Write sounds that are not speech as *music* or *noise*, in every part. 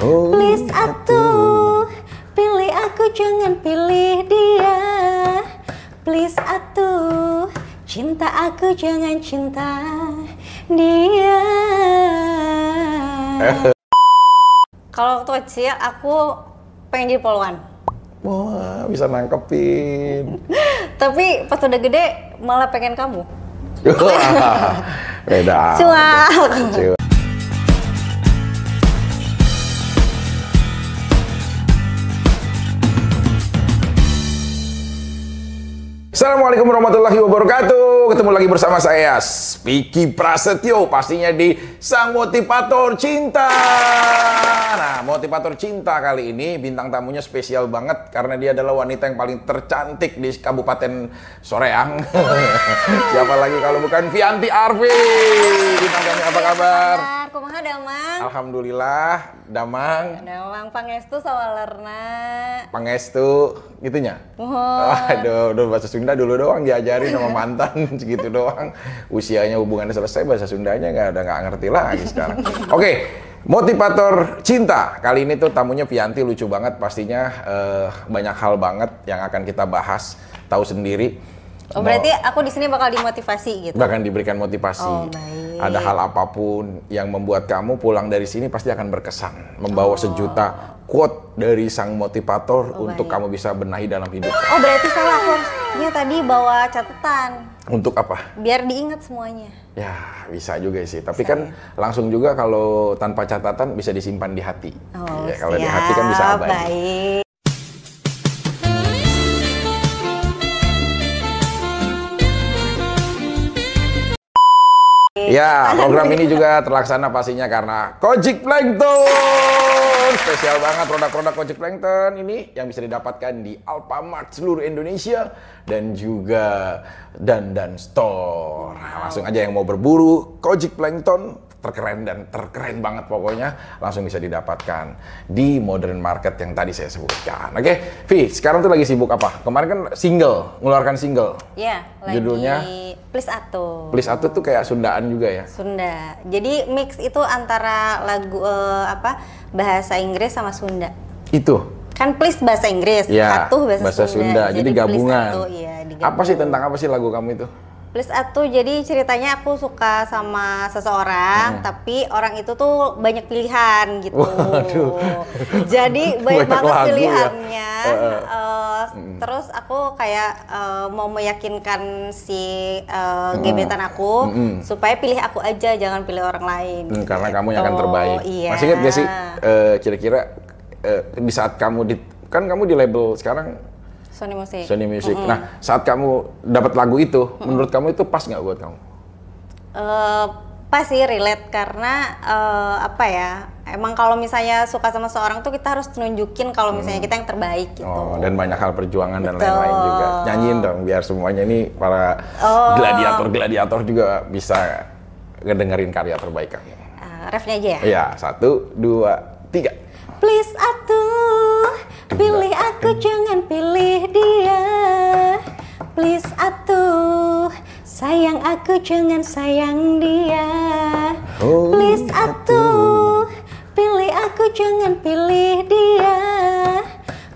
please oh. atuh pilih aku jangan pilih dia please atuh cinta aku jangan cinta dia eh. kalau waktu kecil aku pengen jadi polwan wah bisa nangkepin *laughs* tapi pas udah gede malah pengen kamu *laughs* beda Cuma. Assalamualaikum warahmatullahi wabarakatuh. Ketemu lagi bersama saya Spiki Prasetyo pastinya di Sang Motivator Cinta. Nah, Motivator Cinta kali ini bintang tamunya spesial banget karena dia adalah wanita yang paling tercantik di Kabupaten Soreang. *laughs* Siapa lagi kalau bukan Vianti Arvi. Bintang kami apa kabar? kumaha Damang? Alhamdulillah, Damang. Ya, Damang pangestu sawalerna. Pangestu gitunya. Oh. Aduh, udah bahasa Sunda dulu doang diajarin sama mantan *laughs* segitu doang. Usianya hubungannya selesai bahasa Sundanya nggak ada nggak ngerti lagi sekarang. *laughs* Oke. Okay. Motivator cinta kali ini tuh tamunya Pianti lucu banget pastinya uh, banyak hal banget yang akan kita bahas tahu sendiri. Oh berarti aku di sini bakal dimotivasi gitu. Bahkan diberikan motivasi. Oh baik ada hal apapun yang membuat kamu pulang dari sini pasti akan berkesan, membawa oh. sejuta quote dari sang motivator oh, untuk baik. kamu bisa benahi dalam hidup. Oh, berarti saya harusnya tadi bawa catatan. Untuk apa? Biar diingat semuanya. Ya, bisa juga sih. Tapi bisa, kan ya? langsung juga kalau tanpa catatan bisa disimpan di hati. Oh, ya, kalau siap. di hati kan bisa abadi. Baik. Ya, program ini juga terlaksana pastinya karena Kojik Plankton. Spesial banget produk-produk Kojik Plankton ini yang bisa didapatkan di Alfamart seluruh Indonesia dan juga dan dan Store. Nah, langsung aja yang mau berburu Kojik Plankton terkeren dan terkeren banget pokoknya langsung bisa didapatkan di modern market yang tadi saya sebutkan. Oke, okay? Vi, sekarang tuh lagi sibuk apa? Kemarin kan single, mengeluarkan single. Ya. yeah, judulnya Please Atu. Please Atu tuh kayak Sundaan juga ya. Sunda. Jadi mix itu antara lagu uh, apa bahasa Inggris sama Sunda. Itu kan please bahasa Inggris, ya, atuh bahasa, bahasa Sunda. Sunda. Jadi, Jadi gabungan. Atu, ya, digabung. Apa sih tentang apa sih lagu kamu itu? Plus atuh jadi ceritanya aku suka sama seseorang hmm. tapi orang itu tuh banyak pilihan gitu. Waduh. Jadi *laughs* banyak, banyak banget ya. pilihannya. Ya. Uh, uh, Terus aku kayak uh, mau meyakinkan si uh, gebetan aku hmm. supaya pilih aku aja jangan pilih orang lain. Hmm, gitu. Karena kamu yang akan terbaik. Iya. Masih ingat gak sih kira eh, kira-kira uh, di saat kamu di kan kamu di label sekarang Sony Music. Sony Music. Mm -hmm. Nah, saat kamu dapat lagu itu, mm -hmm. menurut kamu itu pas nggak buat kamu? Uh, pas sih relate karena uh, apa ya? Emang kalau misalnya suka sama seorang tuh kita harus tunjukin kalau misalnya hmm. kita yang terbaik gitu. Oh, dan banyak hal perjuangan Betul. dan lain-lain juga. Nyanyiin dong biar semuanya ini para gladiator oh. gladiator-gladiator juga bisa ngedengerin karya terbaik kamu. Uh, refnya aja ya? Iya, satu, dua, tiga. Please atuh. Pilih aku jangan pilih dia Please atuh Sayang aku jangan sayang dia oh, Please atuh Pilih aku jangan pilih dia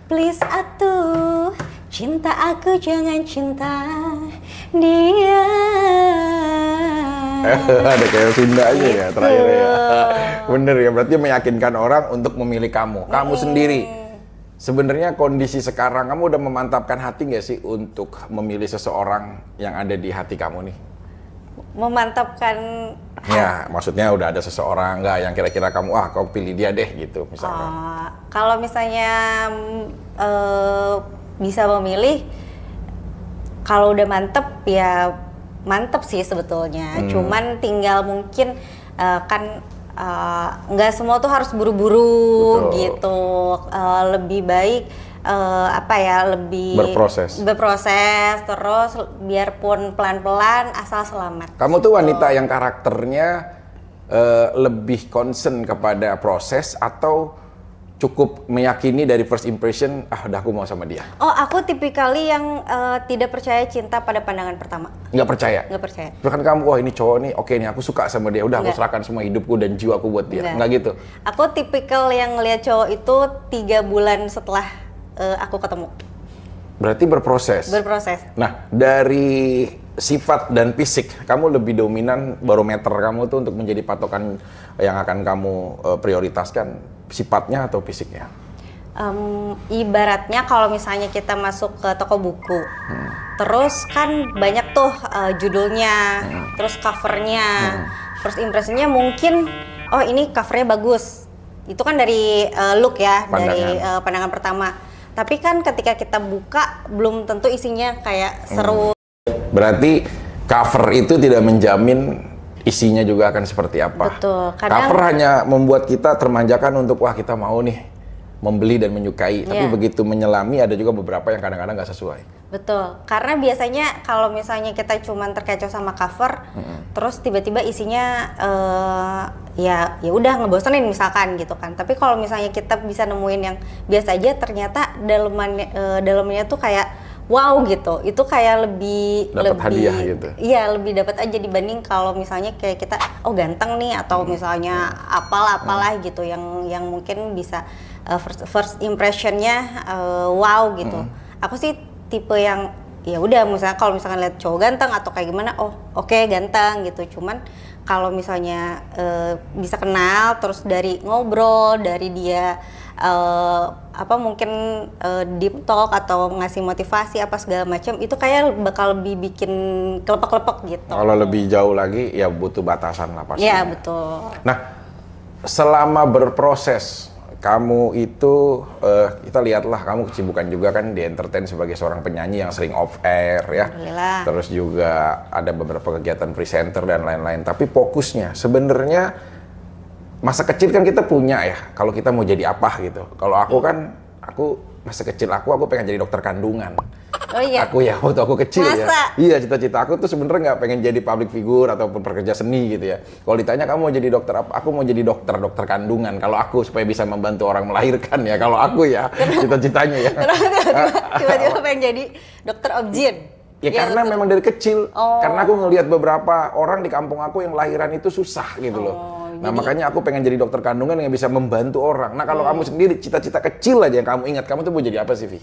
Please atuh Cinta aku jangan cinta dia *laughs* ada kayak Sunda aja ya terakhir ya gitu. *laughs* bener ya berarti meyakinkan orang untuk memilih kamu kamu iya. sendiri Sebenarnya kondisi sekarang kamu udah memantapkan hati nggak sih untuk memilih seseorang yang ada di hati kamu nih? Memantapkan. Ya, maksudnya udah ada seseorang nggak yang kira-kira kamu ah kau pilih dia deh gitu misalnya? Uh, kalau misalnya uh, bisa memilih, kalau udah mantep ya mantep sih sebetulnya. Hmm. Cuman tinggal mungkin uh, kan Eh, nggak uh, semua tuh harus buru-buru gitu uh, lebih baik uh, apa ya lebih berproses berproses terus biarpun pelan-pelan asal selamat kamu tuh wanita gitu. yang karakternya uh, lebih concern kepada proses atau cukup meyakini dari first impression ah udah aku mau sama dia. Oh aku tipikali yang uh, tidak percaya cinta pada pandangan pertama. Nggak percaya. Nggak percaya. Bukan kamu wah ini cowok nih oke okay nih aku suka sama dia udah Nggak. aku serahkan semua hidupku dan jiwaku buat dia. Nggak, Nggak gitu. Aku tipikal yang lihat cowok itu tiga bulan setelah uh, aku ketemu. Berarti berproses. Berproses. Nah, dari sifat dan fisik, kamu lebih dominan barometer kamu tuh untuk menjadi patokan yang akan kamu uh, prioritaskan sifatnya atau fisiknya? Um, ibaratnya kalau misalnya kita masuk ke toko buku, hmm. terus kan banyak tuh uh, judulnya, hmm. terus covernya, hmm. first impressionnya mungkin oh ini covernya bagus. Itu kan dari uh, look ya, pandangan. dari uh, pandangan pertama tapi kan ketika kita buka belum tentu isinya kayak seru. Berarti cover itu tidak menjamin isinya juga akan seperti apa. Betul. Kadang, cover hanya membuat kita termanjakan untuk wah kita mau nih membeli dan menyukai. Yeah. Tapi iya. begitu menyelami ada juga beberapa yang kadang-kadang nggak sesuai. Betul. Karena biasanya kalau misalnya kita cuma terkecoh sama cover, mm -hmm terus tiba-tiba isinya uh, ya ya udah ngebosenin misalkan gitu kan tapi kalau misalnya kita bisa nemuin yang biasa aja ternyata eh, dalemannya uh, dalamnya tuh kayak wow gitu itu kayak lebih dapet lebih hadiah gitu iya lebih dapat aja dibanding kalau misalnya kayak kita oh ganteng nih atau hmm. misalnya apalah hmm. apalah hmm. gitu yang yang mungkin bisa uh, first first impressionnya uh, wow gitu hmm. aku sih tipe yang ya udah misalnya kalau misalkan lihat cowok ganteng atau kayak gimana oh oke okay, ganteng gitu cuman kalau misalnya uh, bisa kenal terus dari ngobrol dari dia uh, apa mungkin uh, deep talk atau ngasih motivasi apa segala macam itu kayak bakal lebih bikin kelepek-kelepek gitu kalau lebih jauh lagi ya butuh batasan lah pasti ya betul nah selama berproses kamu itu uh, kita lihatlah kamu kesibukan juga kan di entertain sebagai seorang penyanyi yang sering off air ya. Terus juga ada beberapa kegiatan presenter dan lain-lain. Tapi fokusnya sebenarnya masa kecil kan kita punya ya kalau kita mau jadi apa gitu. Kalau aku kan aku masa kecil aku aku pengen jadi dokter kandungan. Oh iya. Aku ya waktu aku kecil ya. masa? ya. Iya cita-cita aku tuh sebenarnya nggak pengen jadi public figure ataupun pekerja seni gitu ya. Kalau ditanya kamu mau jadi dokter apa? Aku mau jadi dokter dokter kandungan. Kalau aku supaya bisa membantu orang melahirkan ya. Kalau aku ya cita-citanya ya. *laughs* Tiba-tiba pengen jadi dokter objin. Ya, ya karena itu. memang dari kecil. Oh. Karena aku ngelihat beberapa orang di kampung aku yang lahiran itu susah gitu oh. loh Nah Jadi, makanya aku pengen jadi dokter kandungan yang bisa membantu orang. Nah kalau hmm. kamu sendiri cita-cita kecil aja yang kamu ingat, kamu tuh mau jadi apa sih, Vi?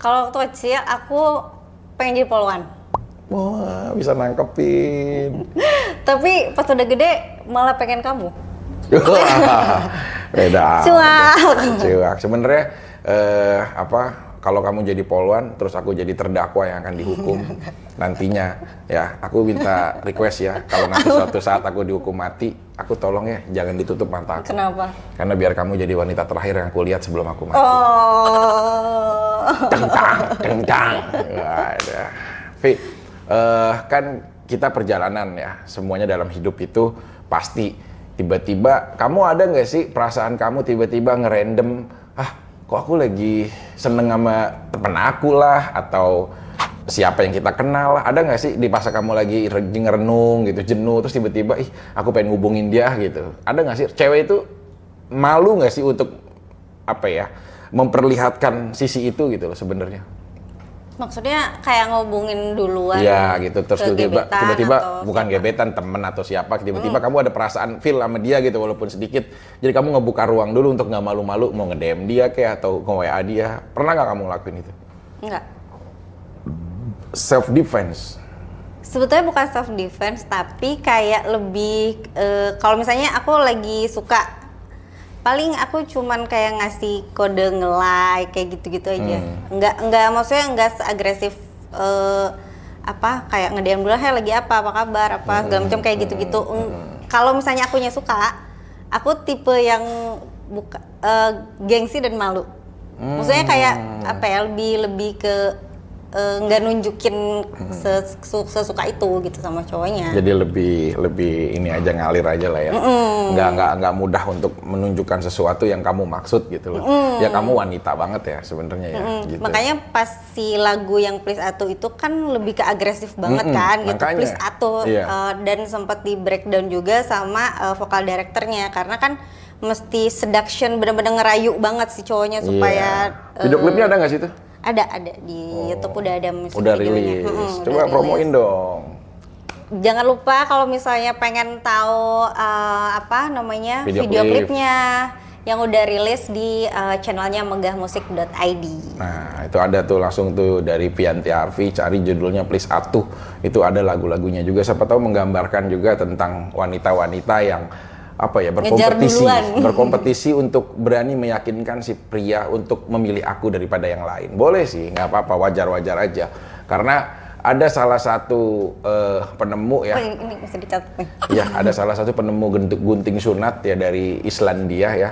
Kalau waktu kecil aku pengen jadi polwan. Wah, bisa nangkepin. *laughs* Tapi pas udah gede malah pengen kamu. Beda. *laughs* Cuak. Cuak. Sebenarnya eh, apa kalau kamu jadi poluan, terus aku jadi terdakwa yang akan dihukum iya. nantinya ya aku minta request ya kalau nanti suatu saat aku dihukum mati aku tolong ya jangan ditutup mata aku kenapa karena biar kamu jadi wanita terakhir yang aku lihat sebelum aku mati oh. tentang tentang Fit uh, kan kita perjalanan ya semuanya dalam hidup itu pasti tiba-tiba kamu ada nggak sih perasaan kamu tiba-tiba ngerandom ah kok aku lagi seneng sama temen aku lah atau siapa yang kita kenal lah ada nggak sih di pasar kamu lagi renung gitu jenuh terus tiba-tiba ih aku pengen ngubungin dia gitu ada nggak sih cewek itu malu nggak sih untuk apa ya memperlihatkan sisi itu gitu loh sebenarnya maksudnya kayak ngobungin duluan ya gitu terus tiba-tiba tiba-tiba bukan siapa? gebetan temen atau siapa tiba-tiba hmm. kamu ada perasaan feel sama dia gitu walaupun sedikit jadi kamu ngebuka ruang dulu untuk nggak malu-malu mau ngedem dia kayak atau nge WA dia pernah nggak kamu lakuin itu Enggak. self defense sebetulnya bukan self defense tapi kayak lebih uh, kalau misalnya aku lagi suka paling aku cuman kayak ngasih kode nge like kayak gitu-gitu aja hmm. nggak nggak maksudnya nggak agresif uh, eh, apa kayak ngediam dulu hey lagi apa apa kabar apa hmm. segala macam kayak gitu-gitu hmm. hmm. kalau misalnya akunya suka aku tipe yang buka uh, gengsi dan malu hmm. maksudnya kayak apa ya lebih lebih ke Eh, nggak uh, nunjukin hmm. sesuka, sesuka itu gitu sama cowoknya. Jadi lebih lebih ini aja ngalir aja lah ya. Mm. Nggak nggak nggak mudah untuk menunjukkan sesuatu yang kamu maksud gitu loh. Mm. Ya kamu wanita banget ya sebenarnya ya. Gitu. Makanya pas si lagu yang Please Atu itu kan lebih ke agresif banget mm kan gitu. Makanya, Please Atu iya. uh, dan sempat di breakdown juga sama uh, vokal direkturnya karena kan mesti seduction bener-bener ngerayu banget si cowoknya iya. supaya. Yeah. Video klipnya ada nggak sih itu? Ada, ada di oh. YouTube udah ada musik udah Rilis. Hmm, Coba udah promoin dong. Jangan lupa kalau misalnya pengen tahu uh, apa namanya video, video clip. klipnya yang udah rilis di uh, channelnya megahmusik.id. Nah, itu ada tuh langsung tuh dari Pianti Arfi cari judulnya Please Atuh. Itu ada lagu-lagunya juga siapa tahu menggambarkan juga tentang wanita-wanita yang apa ya berkompetisi *laughs* berkompetisi untuk berani meyakinkan si pria untuk memilih aku daripada yang lain boleh sih nggak apa-apa wajar-wajar aja karena ada salah satu uh, penemu ya. Oh, ini bisa dicatat *laughs* Ya, ada salah satu penemu gentuk gunting sunat ya dari Islandia ya.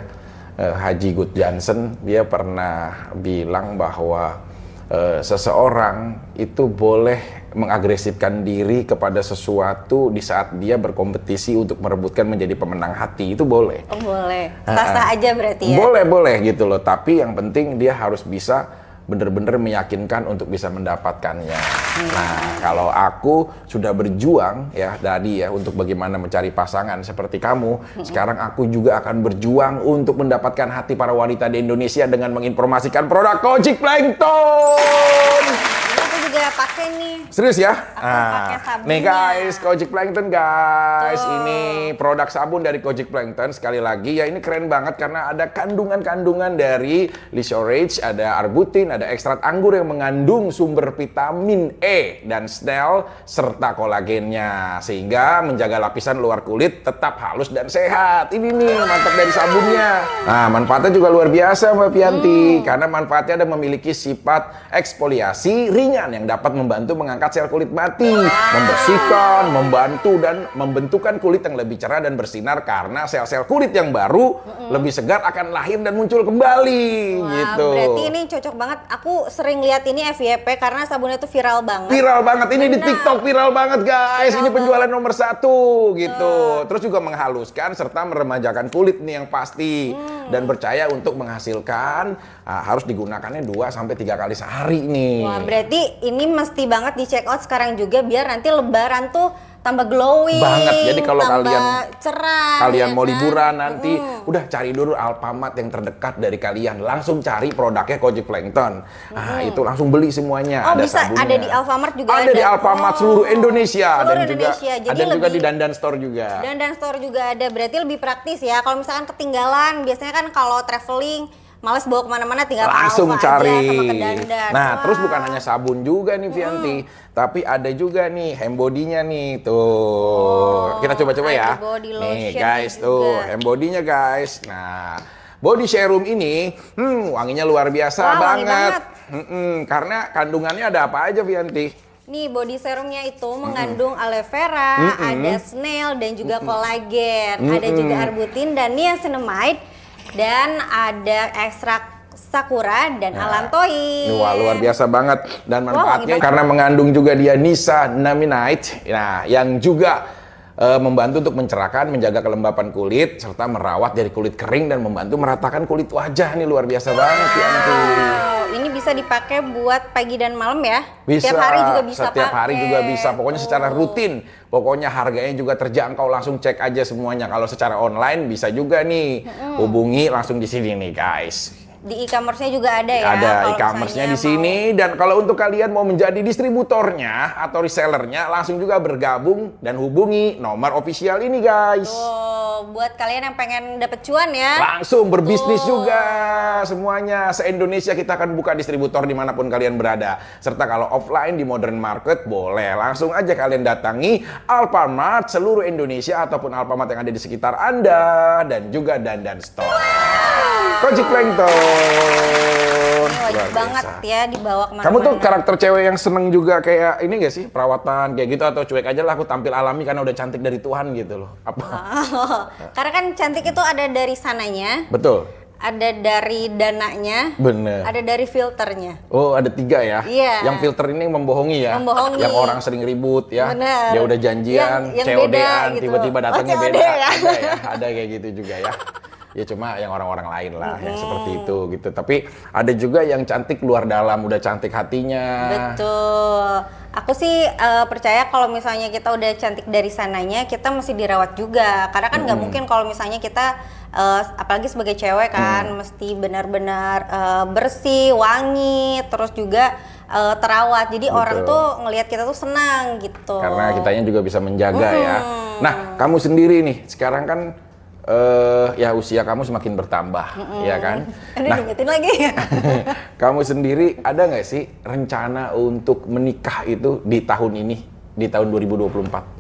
Uh, Haji Gut Jansen dia pernah bilang bahwa uh, seseorang itu boleh mengagresifkan diri kepada sesuatu di saat dia berkompetisi untuk merebutkan menjadi pemenang hati itu boleh. Oh, boleh. sah aja berarti ya. Boleh, boleh gitu loh. Tapi yang penting dia harus bisa benar-benar meyakinkan untuk bisa mendapatkannya. Hmm. Nah, kalau aku sudah berjuang ya tadi ya untuk bagaimana mencari pasangan seperti kamu, hmm. sekarang aku juga akan berjuang untuk mendapatkan hati para wanita di Indonesia dengan menginformasikan produk Kojik Plankton. Iya, pakai nih. Serius ya? Aku nah, pakai Nih guys, Kojic Plankton guys. Tuh. Ini produk sabun dari Kojic Plankton sekali lagi ya ini keren banget karena ada kandungan-kandungan dari Lisorage, ada arbutin, ada ekstrak anggur yang mengandung sumber vitamin E dan snail serta kolagennya sehingga menjaga lapisan luar kulit tetap halus dan sehat. Ini nih mantap dari sabunnya. Nah, manfaatnya juga luar biasa Mbak Pianti hmm. karena manfaatnya ada memiliki sifat eksfoliasi ringan yang dapat dapat membantu mengangkat sel kulit mati, membersihkan, membantu dan membentukkan kulit yang lebih cerah dan bersinar karena sel-sel kulit yang baru mm-hmm. lebih segar akan lahir dan muncul kembali Wah, gitu. Berarti ini cocok banget. Aku sering lihat ini FYP karena sabunnya itu viral banget. Viral banget ini Benar. di TikTok viral banget guys. Viral ini penjualan banget. nomor satu gitu. Uh. Terus juga menghaluskan serta meremajakan kulit nih yang pasti hmm. dan percaya untuk menghasilkan uh, harus digunakannya dua sampai tiga kali sehari nih. Wah, berarti ini mesti banget di check out sekarang juga biar nanti lebaran tuh tambah glowing. Banget. Jadi kalau kalian cerah. Kalian ya mau kan? liburan nanti mm. udah cari dulu Alfamart yang terdekat dari kalian. Langsung cari produknya Koji Plankton. Mm. Nah, itu langsung beli semuanya. Oh, ada bisa sabunnya. ada di Alfamart juga ada. Ada di Alfamart oh. seluruh Indonesia seluruh dan Indonesia. juga Jadi ada lebih, juga di Dandan Store juga. Dandan Store juga ada. Berarti lebih praktis ya. Kalau misalkan ketinggalan biasanya kan kalau traveling males bawa kemana-mana tinggal langsung cari sama nah Wah. terus bukan hanya sabun juga nih Vianti hmm. tapi ada juga nih bodynya nih tuh oh, kita coba-coba ya body nih guys juga. tuh bodynya guys nah Body serum ini, hmm, wanginya luar biasa Wah, banget. banget. Hmm, karena kandungannya ada apa aja, Vianti? Nih body serumnya itu mengandung aloe vera, mm ada snail dan juga mm kolagen, mm ada juga arbutin dan niacinamide dan ada ekstrak sakura dan nah, alantoi. Wah, luar biasa banget dan manfaatnya wow, karena mengandung juga dia nisa naminite. Nah, yang juga uh, membantu untuk mencerahkan, menjaga kelembapan kulit serta merawat dari kulit kering dan membantu meratakan kulit wajah. Ini luar biasa wow. banget ya, Anti. Ini bisa dipakai buat pagi dan malam ya? Bisa. Setiap hari juga bisa Setiap pakai. hari juga bisa. Pokoknya oh. secara rutin Pokoknya harganya juga terjangkau, langsung cek aja semuanya. Kalau secara online bisa juga nih hubungi langsung di sini nih guys di e-commerce-nya juga ada ya. Ada e-commerce-nya di sini mau... dan kalau untuk kalian mau menjadi distributornya atau resellernya langsung juga bergabung dan hubungi nomor official ini guys. Oh buat kalian yang pengen dapet cuan ya. Langsung berbisnis Betul. juga semuanya. Se-Indonesia kita akan buka distributor dimanapun kalian berada. Serta kalau offline di modern market boleh. Langsung aja kalian datangi Alfamart seluruh Indonesia ataupun Alfamart yang ada di sekitar Anda. Dan juga Dandan Store. Wow. Koji Plankton tahun. Wajib wajib banget ya dibawa kemana Kamu tuh karakter cewek yang seneng juga kayak ini gak sih perawatan kayak gitu atau cuek aja lah aku tampil alami karena udah cantik dari Tuhan gitu loh. Apa? Oh, *laughs* karena kan cantik itu ada dari sananya. Betul. Ada dari dananya, Bener. ada dari filternya. Oh, ada tiga ya. Iya. Yang filter ini yang membohongi ya. Membohongi. Yang orang sering ribut ya. Bener. Dia udah janjian, yang, yang COD-an, gitu. tiba-tiba oh, datangnya oh, COD beda. Ya. Ada ya, ada kayak gitu juga ya. *laughs* ya cuma yang orang-orang lain lah -hmm. yang seperti itu gitu tapi ada juga yang cantik luar dalam udah cantik hatinya betul aku sih uh, percaya kalau misalnya kita udah cantik dari sananya kita mesti dirawat juga karena kan nggak -hmm. mungkin kalau misalnya kita uh, apalagi sebagai cewek kan hmm. mesti benar-benar uh, bersih, wangi, terus juga uh, terawat. Jadi Betul. orang tuh ngelihat kita tuh senang gitu. Karena kitanya juga bisa menjaga hmm. ya. Nah, kamu sendiri nih sekarang kan uh, ya usia kamu semakin bertambah, mm -hmm. ya kan? *laughs* Ini nah, ingetin lagi. *laughs* kamu sendiri ada nggak sih rencana untuk menikah itu di tahun ini, di tahun 2024?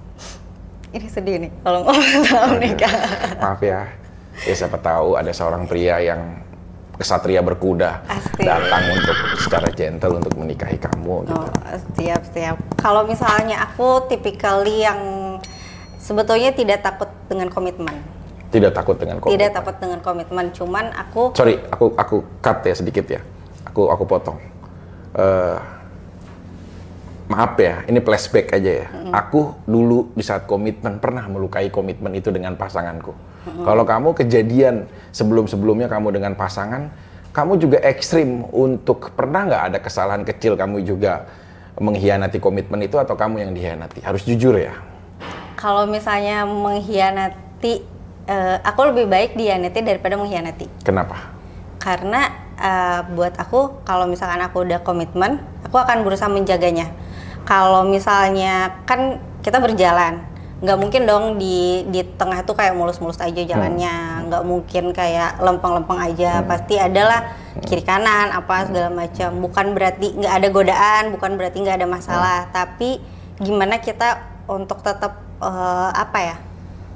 Ini sedih nih kalau ngomong *laughs* soal nikah. Maaf ya. Ya siapa tahu ada seorang pria yang kesatria berkuda Asti. datang untuk secara gentle untuk menikahi kamu gitu. setiap. Oh, siap siap. Kalau misalnya aku tipikal yang sebetulnya tidak takut dengan komitmen tidak takut dengan komitmen. Tidak takut dengan komitmen, cuman aku Sorry, aku aku cut ya sedikit ya. Aku aku potong. Uh, maaf ya, ini flashback aja ya. Mm-hmm. Aku dulu di saat komitmen pernah melukai komitmen itu dengan pasanganku. Mm-hmm. Kalau kamu kejadian sebelum-sebelumnya kamu dengan pasangan, kamu juga ekstrim untuk pernah nggak ada kesalahan kecil kamu juga mengkhianati komitmen itu atau kamu yang dikhianati? Harus jujur ya. Kalau misalnya mengkhianati uh, aku lebih baik dianeti daripada mengkhianati. Kenapa? Karena uh, buat aku kalau misalkan aku udah komitmen, aku akan berusaha menjaganya. Kalau misalnya kan kita berjalan, nggak mungkin dong di di tengah tuh kayak mulus-mulus aja jalannya, hmm. nggak mungkin kayak lempeng-lempeng aja. Hmm. Pasti adalah hmm. kiri kanan apa segala macam. Bukan berarti nggak ada godaan, bukan berarti nggak ada masalah, hmm. tapi gimana kita untuk tetap uh, apa ya?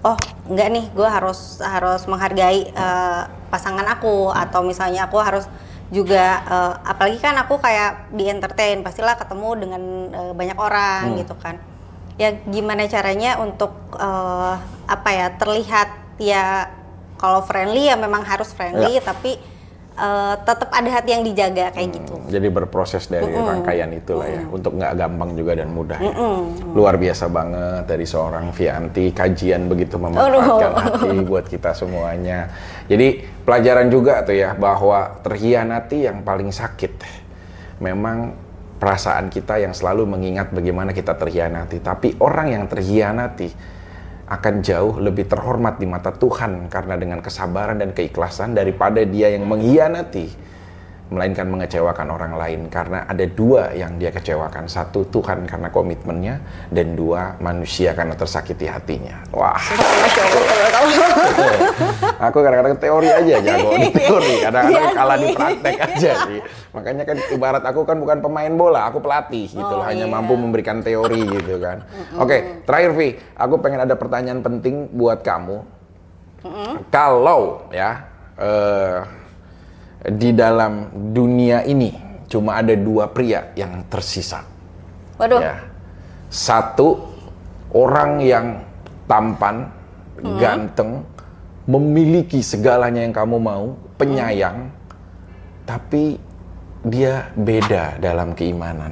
oh enggak nih gue harus harus menghargai uh, pasangan aku atau misalnya aku harus juga uh, apalagi kan aku kayak di entertain pastilah ketemu dengan uh, banyak orang hmm. gitu kan ya gimana caranya untuk uh, apa ya terlihat ya kalau friendly ya memang harus friendly ya. tapi uh, eh, tetap ada hati yang dijaga kayak hmm, gitu. Jadi berproses dari mm hmm rangkaian itulah mm hmm ya, untuk nggak gampang juga dan mudah. Mm -mm. Ya. Luar biasa banget dari seorang Vianti kajian begitu memanfaatkan oh, no. hati buat kita semuanya. Jadi pelajaran juga tuh ya bahwa terhianati yang paling sakit memang perasaan kita yang selalu mengingat bagaimana kita terhianati. Tapi orang yang terhianati akan jauh lebih terhormat di mata Tuhan karena dengan kesabaran dan keikhlasan daripada dia yang mengkhianati melainkan mengecewakan orang lain karena ada dua yang dia kecewakan satu Tuhan karena komitmennya dan dua manusia karena tersakiti hatinya wah aku kadang-kadang teori aja jago di *laughs* teori kadang-kadang kalah di praktek iya aja sih Makanya kan ibarat aku kan bukan pemain bola, aku pelatih gitu oh, loh, hanya iya. mampu memberikan teori gitu kan. Oke, okay, terakhir Vi, aku pengen ada pertanyaan penting buat kamu. Kalau ya uh, di dalam dunia ini cuma ada dua pria yang tersisa. Waduh. Ya. Satu orang yang tampan, hmm. ganteng, memiliki segalanya yang kamu mau, penyayang, hmm. tapi dia beda dalam keimanan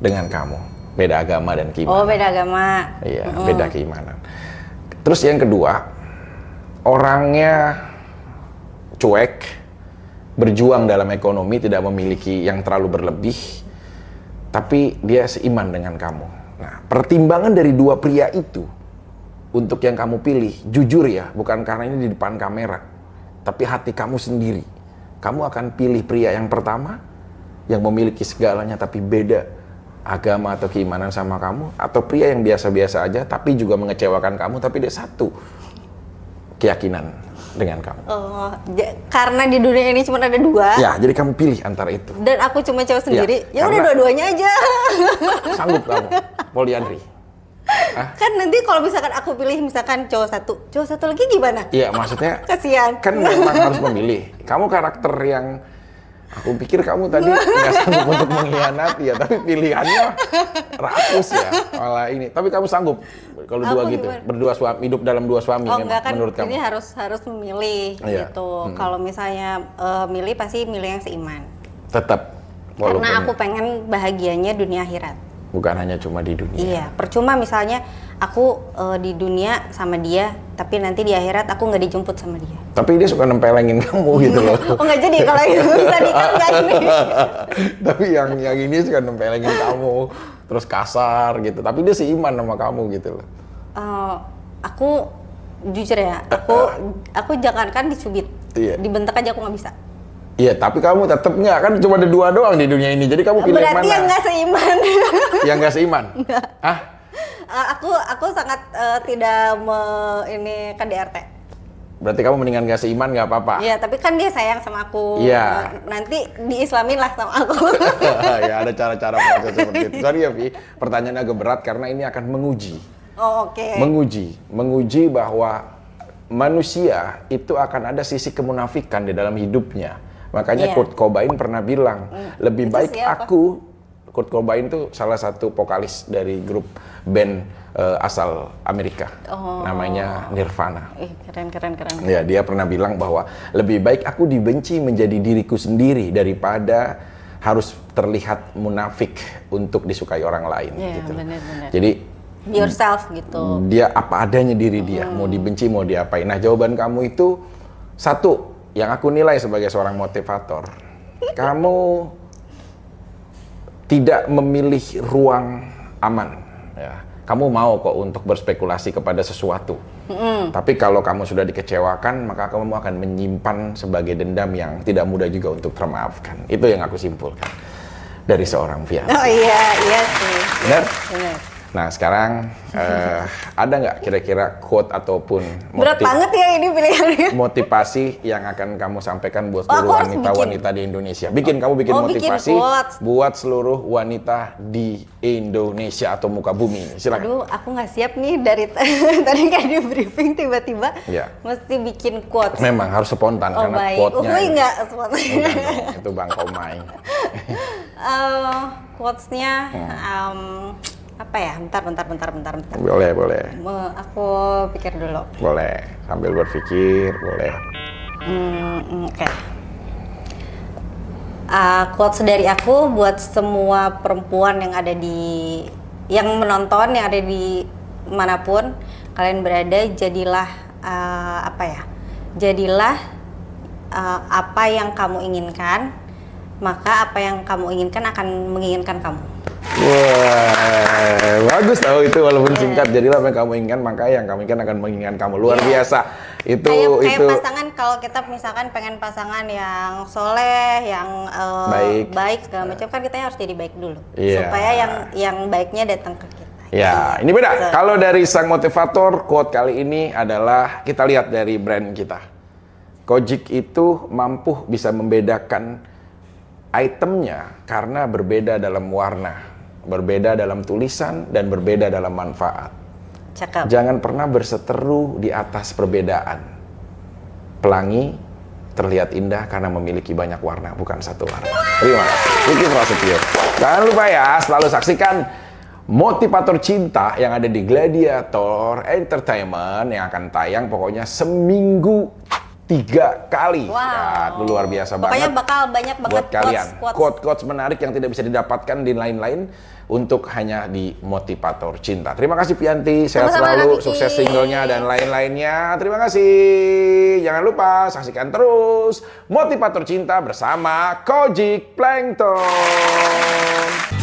dengan kamu. Beda agama dan keimanan. Oh, beda agama. Iya, mm. beda keimanan. Terus yang kedua, orangnya cuek, berjuang dalam ekonomi, tidak memiliki yang terlalu berlebih, tapi dia seiman dengan kamu. Nah, pertimbangan dari dua pria itu untuk yang kamu pilih, jujur ya, bukan karena ini di depan kamera, tapi hati kamu sendiri kamu akan pilih pria yang pertama yang memiliki segalanya tapi beda agama atau keimanan sama kamu atau pria yang biasa-biasa aja tapi juga mengecewakan kamu tapi dia satu keyakinan dengan kamu. Oh, karena di dunia ini cuma ada dua. Ya, jadi kamu pilih antara itu. Dan aku cuma cewek ya, sendiri. Ya, ya udah dua-duanya aja. Sanggup kamu, poliandri. Ah? Kan nanti kalau misalkan aku pilih misalkan cowok satu, cowok satu lagi gimana? Iya, maksudnya *laughs* kasihan. Kan memang harus memilih. Kamu karakter yang aku pikir kamu tadi *laughs* nggak sanggup untuk mengkhianati ya, tapi pilihannya rakus ya malah ini. Tapi kamu sanggup kalau dua gitu, gimana? berdua suami, hidup dalam dua suami oh, kan, enggak, kan menurut kamu? Ini harus harus memilih iya. gitu. Hmm. Kalau misalnya uh, milih pasti milih yang seiman. Tetap. Walaupun Karena aku pengen bahagianya dunia akhirat bukan hanya cuma di dunia. Iya, percuma misalnya aku uh, di dunia sama dia, tapi nanti di akhirat aku nggak dijemput sama dia. Tapi dia suka nempelengin kamu gitu loh. *laughs* oh nggak jadi kalau itu bisa dikat ini. *laughs* tapi yang yang ini suka nempelengin kamu, terus kasar gitu. Tapi dia seiman sama kamu gitu loh. Uh, aku jujur ya, aku *laughs* aku jangankan dicubit, iya. dibentak aja aku nggak bisa. Iya, tapi kamu tetap nggak kan cuma ada dua doang di dunia ini. Jadi kamu pilih Berarti yang mana? yang nggak seiman. *laughs* yang nggak seiman. Ah? aku aku sangat uh, tidak me ini kan RT. Berarti kamu mendingan nggak seiman nggak apa-apa. Iya, tapi kan dia sayang sama aku. Iya. Nanti diislamin lah sama aku. *laughs* ya ada cara-cara *laughs* seperti itu. Sorry ya Vi, pertanyaan agak berat karena ini akan menguji. Oh oke. Okay. Menguji, menguji bahwa manusia itu akan ada sisi kemunafikan di dalam hidupnya Makanya yeah. Kurt Cobain pernah bilang, hmm. lebih Itu baik siapa? aku Kurt Cobain tuh salah satu vokalis dari grup band uh, asal Amerika. Oh. Namanya Nirvana. Ih, keren keren keren. Ya, dia pernah bilang bahwa lebih baik aku dibenci menjadi diriku sendiri daripada harus terlihat munafik untuk disukai orang lain yeah, gitu. Bener, bener. Jadi yourself gitu. Dia apa adanya diri dia, hmm. mau dibenci mau diapain. Nah, jawaban kamu itu satu yang aku nilai sebagai seorang motivator, kamu tidak memilih ruang aman. Ya. Kamu mau kok untuk berspekulasi kepada sesuatu. Mm. Tapi kalau kamu sudah dikecewakan, maka kamu akan menyimpan sebagai dendam yang tidak mudah juga untuk termaafkan. Itu yang aku simpulkan dari seorang Fian. Oh iya, iya sih. Benar? Benar. Nah sekarang uh, ada nggak kira-kira quote ataupun berat banget ya ini pilihannya motivasi yang akan kamu sampaikan buat oh, seluruh oh, wanita-wanita di Indonesia. Bikin kamu bikin oh, motivasi bikin buat seluruh wanita di Indonesia atau muka bumi. Silakan. Aduh, aku nggak siap nih dari *laughs* tadi kayak di briefing tiba-tiba ya. mesti bikin quote. Memang harus spontan oh, karena quote-nya. Oh nggak spontan. Bukan, itu Bang Komai. *laughs* uh, eh, quotes-nya. Hmm. Um, apa ya? Bentar, bentar, bentar, bentar, bentar. Boleh, boleh. Me, aku pikir dulu. Boleh, sambil berpikir, boleh. Hmm, hmm oke. Okay. Uh, quotes dari aku buat semua perempuan yang ada di yang menonton yang ada di manapun kalian berada jadilah uh, apa ya jadilah uh, apa yang kamu inginkan maka apa yang kamu inginkan akan menginginkan kamu Wah, bagus tahu itu walaupun iya. singkat. Jadi apa yang kamu inginkan, maka yang kamu inginkan akan menginginkan kamu. Luar yeah. biasa. Itu kayak, itu pasangan kalau kita misalkan pengen pasangan yang soleh, yang uh, baik. baik segala macam kan kita harus jadi baik dulu. Yeah. Supaya yang yang baiknya datang ke kita. Ya, ini beda. Kalau dari sang motivator, quote kali ini adalah kita lihat dari brand kita. Kojik itu mampu bisa membedakan itemnya karena berbeda dalam warna, berbeda dalam tulisan, dan berbeda dalam manfaat. Cakep. Jangan pernah berseteru di atas perbedaan. Pelangi terlihat indah karena memiliki banyak warna, bukan satu warna. Terima kasih. Vicky Prasetyo. Jangan lupa ya, selalu saksikan Motivator Cinta yang ada di Gladiator Entertainment yang akan tayang pokoknya seminggu tiga kali. Wow. Nah, luar biasa Pokoknya banget. bakal banyak banget buat kalian. Quotes-quotes menarik yang tidak bisa didapatkan di lain-lain untuk hanya di motivator cinta. Terima kasih Pianti, sehat Sama-sama selalu, Rafiki. sukses singlenya dan lain-lainnya. Terima kasih. Jangan lupa saksikan terus motivator cinta bersama Kojik Plankton.